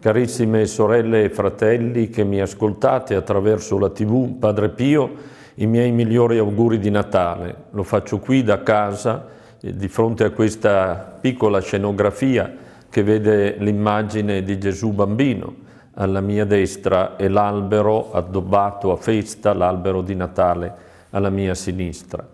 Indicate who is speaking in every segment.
Speaker 1: Carissime sorelle e fratelli che mi ascoltate attraverso la TV, Padre Pio, i miei migliori auguri di Natale. Lo faccio qui da casa, eh, di fronte a questa piccola scenografia che vede l'immagine di Gesù bambino. Alla mia destra e l'albero addobbato a festa, l'albero di Natale alla mia sinistra.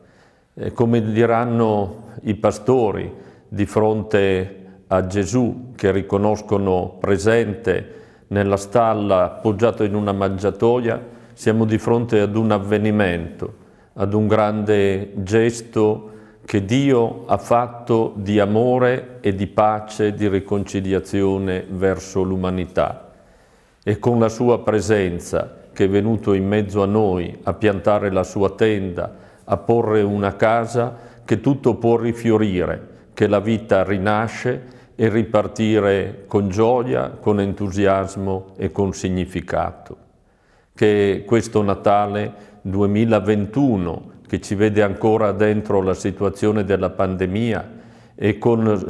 Speaker 1: Come diranno i pastori di fronte a a Gesù che riconoscono presente nella stalla appoggiato in una mangiatoia, siamo di fronte ad un avvenimento, ad un grande gesto che Dio ha fatto di amore e di pace, di riconciliazione verso l'umanità. E con la sua presenza, che è venuto in mezzo a noi a piantare la sua tenda, a porre una casa, che tutto può rifiorire, che la vita rinasce e ripartire con gioia, con entusiasmo e con significato. Che questo Natale 2021, che ci vede ancora dentro la situazione della pandemia e con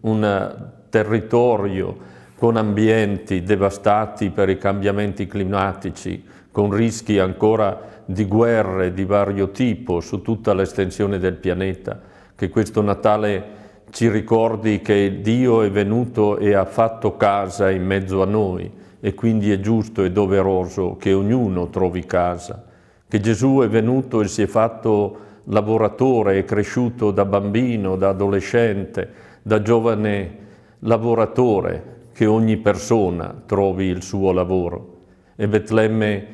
Speaker 1: un territorio, con ambienti devastati per i cambiamenti climatici, con rischi ancora di guerre di vario tipo su tutta l'estensione del pianeta, che questo Natale ci ricordi che Dio è venuto e ha fatto casa in mezzo a noi e quindi è giusto e doveroso che ognuno trovi casa, che Gesù è venuto e si è fatto lavoratore, è cresciuto da bambino, da adolescente, da giovane lavoratore, che ogni persona trovi il suo lavoro. E Betlemme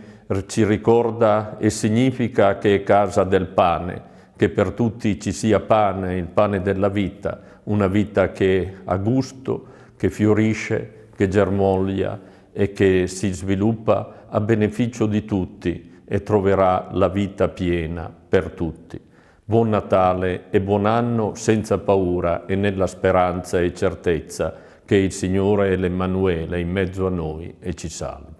Speaker 1: ci ricorda e significa che è casa del pane, che per tutti ci sia pane, il pane della vita, una vita che ha gusto, che fiorisce, che germoglia e che si sviluppa a beneficio di tutti e troverà la vita piena per tutti. Buon Natale e buon anno senza paura e nella speranza e certezza che il Signore è l'Emanuele in mezzo a noi e ci salvi.